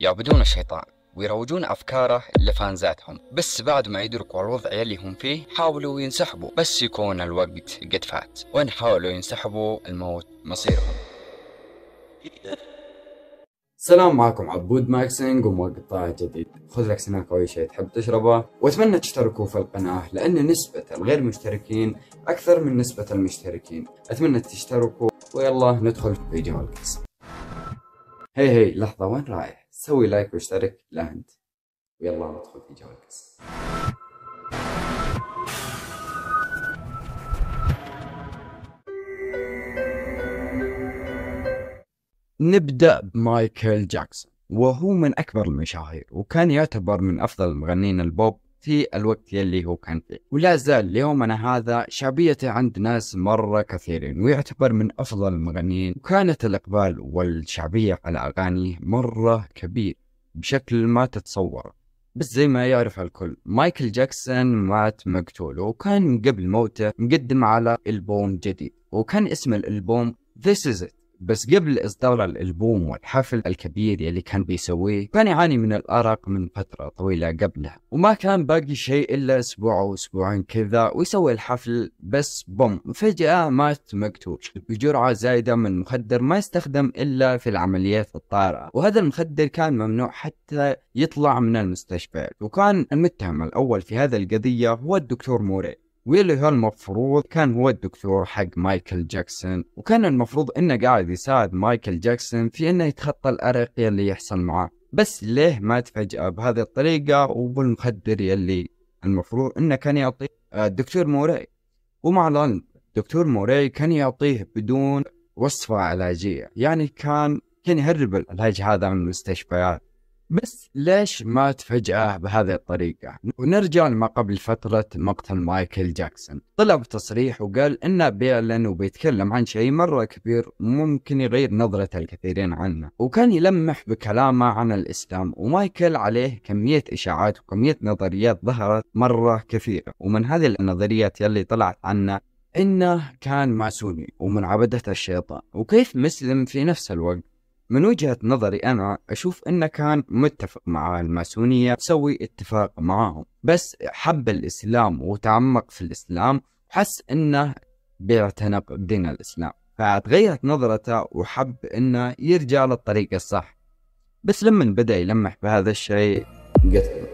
يعبدون الشيطان ويروجون افكاره لفانزاتهم بس بعد ما يدركوا الوضع اللي هم فيه حاولوا ينسحبوا بس يكون الوقت قد فات وان حاولوا ينسحبوا الموت مصيرهم السلام معكم عبود ماكسينج ومقطع جديد خذ لك سناك او اي شيء تحب تشربه واتمنى تشتركوا في القناة لان نسبة الغير مشتركين اكثر من نسبة المشتركين اتمنى تشتركوا ويلا ندخل في فيديو القصة هي هي لحظة وين رايح سوي لايك واشترك لا انت ويلا ندخل في جو القصه نبدأ بمايكل جاكسون وهو من أكبر المشاهير وكان يعتبر من أفضل مغنين البوب في الوقت يلي هو كان فيه ولا زال ليومنا هذا شعبيته عند ناس مرة كثيرين ويعتبر من أفضل المغنيين وكانت الإقبال والشعبية على أغانيه مرة كبير بشكل ما تتصوره بس زي ما يعرف الكل مايكل جاكسون مات مقتول وكان من قبل موته مقدم على ألبوم جديد وكان اسم الألبوم This Is It بس قبل اصدار الالبوم والحفل الكبير اللي كان بيسويه كان يعاني من الارق من فتره طويله قبلها وما كان باقي شيء الا اسبوع او اسبوعين كذا ويسوي الحفل بس بوم فجاه مات مقتول بجرعه زايده من مخدر ما يستخدم الا في العمليات الطارئه وهذا المخدر كان ممنوع حتى يطلع من المستشفى وكان المتهم الاول في هذا القضيه هو الدكتور موري ويلي هو المفروض كان هو الدكتور حق مايكل جاكسون وكان المفروض انه قاعد يساعد مايكل جاكسون في انه يتخطى الارق اللي يحصل معاه بس ليه مات فجأة بهذه الطريقة وبالمخدر يلي المفروض انه كان يعطيه الدكتور آه، موراي ومع العلم دكتور موراي كان يعطيه بدون وصفة علاجية يعني كان كان يهرب العلاج هذا من المستشفيات بس ليش مات فجأة بهذه الطريقة؟ ونرجع لما قبل فترة مقتل مايكل جاكسون طلع بتصريح وقال انه بيعلن وبيتكلم عن شيء مرة كبير ممكن يغير نظرة الكثيرين عنه وكان يلمح بكلامه عن الإسلام ومايكل عليه كمية إشاعات وكمية نظريات ظهرت مرة كثيرة ومن هذه النظريات يلي طلعت عنه انه كان ماسوني ومن عبدة الشيطان وكيف مسلم في نفس الوقت من وجهة نظري أنا أشوف أنه كان متفق مع الماسونية تسوي اتفاق معاهم بس حب الإسلام وتعمق في الإسلام وحس أنه بيعتنق بدين الإسلام فتغيرت نظرته وحب أنه يرجع للطريق الصح بس لما بدأ يلمح بهذا الشيء قتله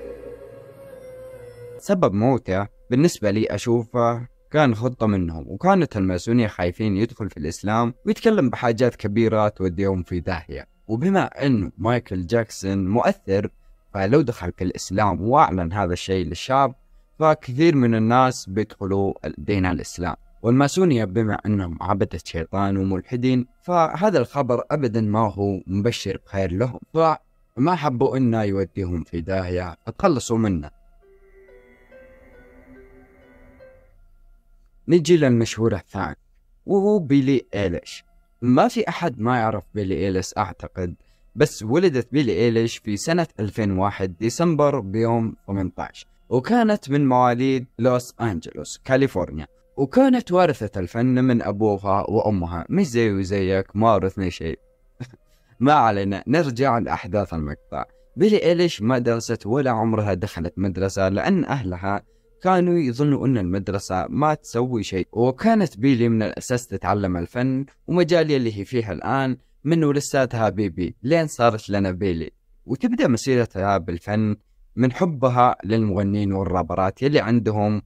سبب موته بالنسبة لي أشوفه كان خطة منهم وكانت الماسونية خايفين يدخل في الإسلام ويتكلم بحاجات كبيرة توديهم في داهية وبما أن مايكل جاكسون مؤثر فلو دخل في الإسلام وأعلن هذا الشيء للشعب فكثير من الناس بيدخلوا دين الإسلام والماسونية بما أنهم عبدة شيطان وملحدين فهذا الخبر أبدا ما هو مبشر بخير لهم فما حبوا أنه يوديهم في داهية فتخلصوا منه نجي للمشهور الثاني وهو بيلي إيليش ما في أحد ما يعرف بيلي إيليش أعتقد بس ولدت بيلي إيليش في سنة 2001 ديسمبر بيوم 18 وكانت من مواليد لوس أنجلوس كاليفورنيا وكانت وارثة الفن من أبوها وأمها مش زي وزيك ما ورثني شيء ما علينا نرجع لأحداث المقطع بيلي إيليش ما درست ولا عمرها دخلت مدرسة لأن أهلها كانوا يظنوا أن المدرسة ما تسوي شيء وكانت بيلي من الأساس تتعلم الفن ومجالي اللي هي فيها الآن من ولساتها بيبي لين صارت لنا بيلي وتبدأ مسيرتها بالفن من حبها للمغنين والرابرات يلي عندهم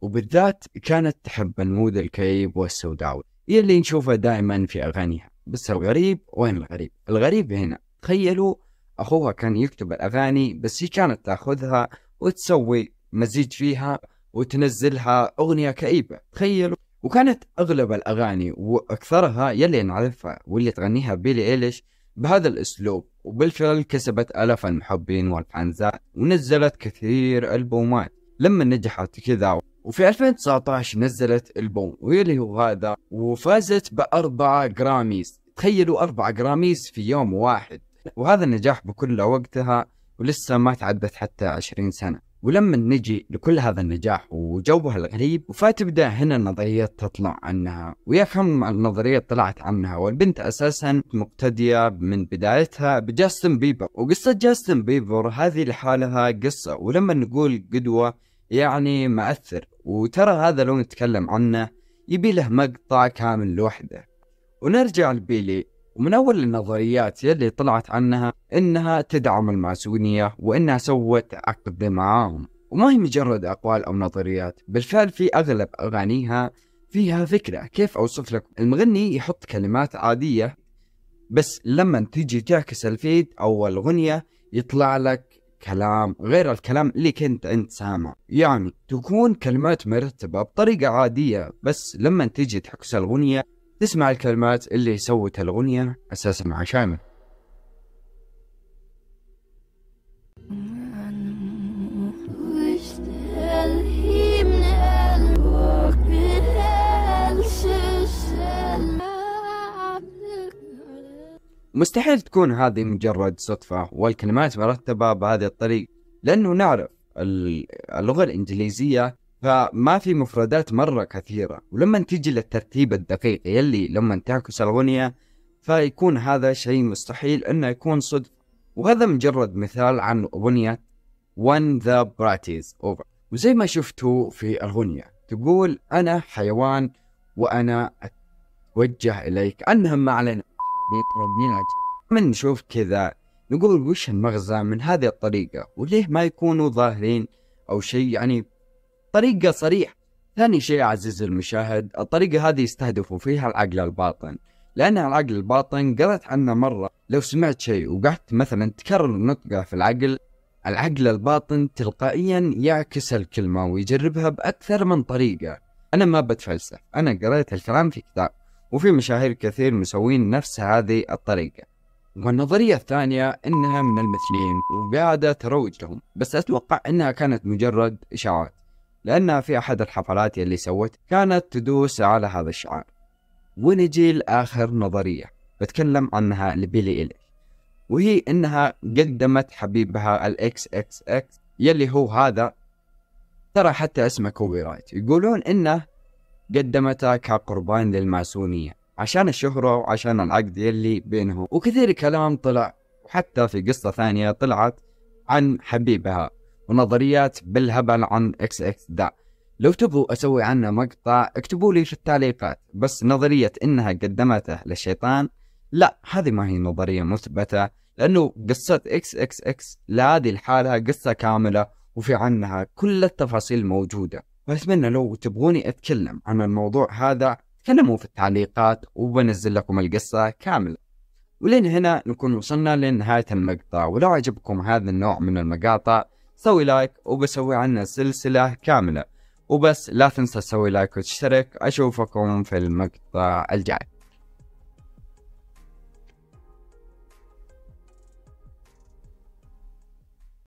وبالذات كانت تحب المود الكئيب والسوداوي يلي نشوفه دائما في أغانيها بس الغريب وين الغريب؟ الغريب هنا تخيلوا أخوها كان يكتب الأغاني بس هي كانت تأخذها وتسوي مزيج فيها وتنزلها اغنيه كئيبه تخيلوا وكانت اغلب الاغاني واكثرها يلي نعرفها واللي تغنيها بيلي ايليش بهذا الاسلوب وبالفعل كسبت الاف المحبين والفانزات ونزلت كثير البومات لما نجحت كذا وفي 2019 نزلت البوم ويلي هو هذا وفازت بأربعة جراميز تخيلوا أربعة جراميز في يوم واحد وهذا النجاح بكل وقتها ولسه ما تعدت حتى 20 سنة ولما نجي لكل هذا النجاح وجوها الغريب فتبدا هنا النظريات تطلع عنها ويفهم النظريه طلعت عنها والبنت اساسا مقتديه من بدايتها بجاستن بيبر وقصه جاستن بيبر هذه لحالها قصه ولما نقول قدوه يعني مأثر وترى هذا لو نتكلم عنه يبي له مقطع كامل لوحده ونرجع لبيلي ومن اول النظريات يلي طلعت عنها انها تدعم الماسونيه وانها سوت عقد معاهم وما هي مجرد اقوال او نظريات بالفعل في اغلب اغانيها فيها فكره كيف اوصف لك المغني يحط كلمات عاديه بس لما تيجي تعكس الفيد او الاغنيه يطلع لك كلام غير الكلام اللي كنت انت سامع يعني تكون كلمات مرتبة بطريقة عادية بس لما تيجي تحكس الأغنية تسمع الكلمات اللي سوت الأغنية أساسا مع شامل مستحيل تكون هذه مجرد صدفة والكلمات مرتبة بهذه الطريقة لأنه نعرف اللغة الإنجليزية فما في مفردات مرة كثيرة ولما تيجي للترتيب الدقيق يلي لما تعكس الأغنية فيكون هذا شيء مستحيل انه يكون صدق وهذا مجرد مثال عن أغنية When the party is over وزي ما شفتوا في الأغنية تقول أنا حيوان وأنا أتوجه إليك أنهم ما علينا من نشوف كذا نقول وش المغزى من هذه الطريقة وليه ما يكونوا ظاهرين أو شيء يعني طريقة صريح ثاني شيء عزيز المشاهد الطريقة هذه يستهدفوا فيها العقل الباطن لأن العقل الباطن قرأت عنه مرة لو سمعت شيء وقعدت مثلا تكرر نطقه في العقل العقل الباطن تلقائيا يعكس الكلمة ويجربها بأكثر من طريقة أنا ما بتفلسف أنا قرأت الكلام في كتاب وفي مشاهير كثير مسوين نفس هذه الطريقة والنظرية الثانية إنها من المثليين وقاعدة تروج لهم بس أتوقع إنها كانت مجرد إشاعات لأنها في أحد الحفلات اللي سوت كانت تدوس على هذا الشعار ونجي لآخر نظرية بتكلم عنها لبيلي إليش وهي إنها قدمت حبيبها الإكس إكس إكس يلي هو هذا ترى حتى اسمه كوبي رايت يقولون إنه قدمته كقربان للماسونية عشان الشهرة وعشان العقد يلي بينهم وكثير كلام طلع وحتى في قصة ثانية طلعت عن حبيبها ونظريات بالهبل عن اكس اكس دا لو تبغوا اسوي عنه مقطع اكتبوا لي في التعليقات بس نظرية انها قدمته للشيطان لا هذه ما هي نظرية مثبتة لانه قصة اكس اكس اكس لهذه الحالة قصة كاملة وفي عنها كل التفاصيل موجودة واتمنى لو تبغوني اتكلم عن الموضوع هذا تكلموا في التعليقات وبنزل لكم القصة كاملة ولين هنا نكون وصلنا لنهاية المقطع ولو عجبكم هذا النوع من المقاطع سوي لايك وبسوي عنه سلسلة كاملة وبس لا تنسى تسوي لايك وتشترك أشوفكم في المقطع الجاي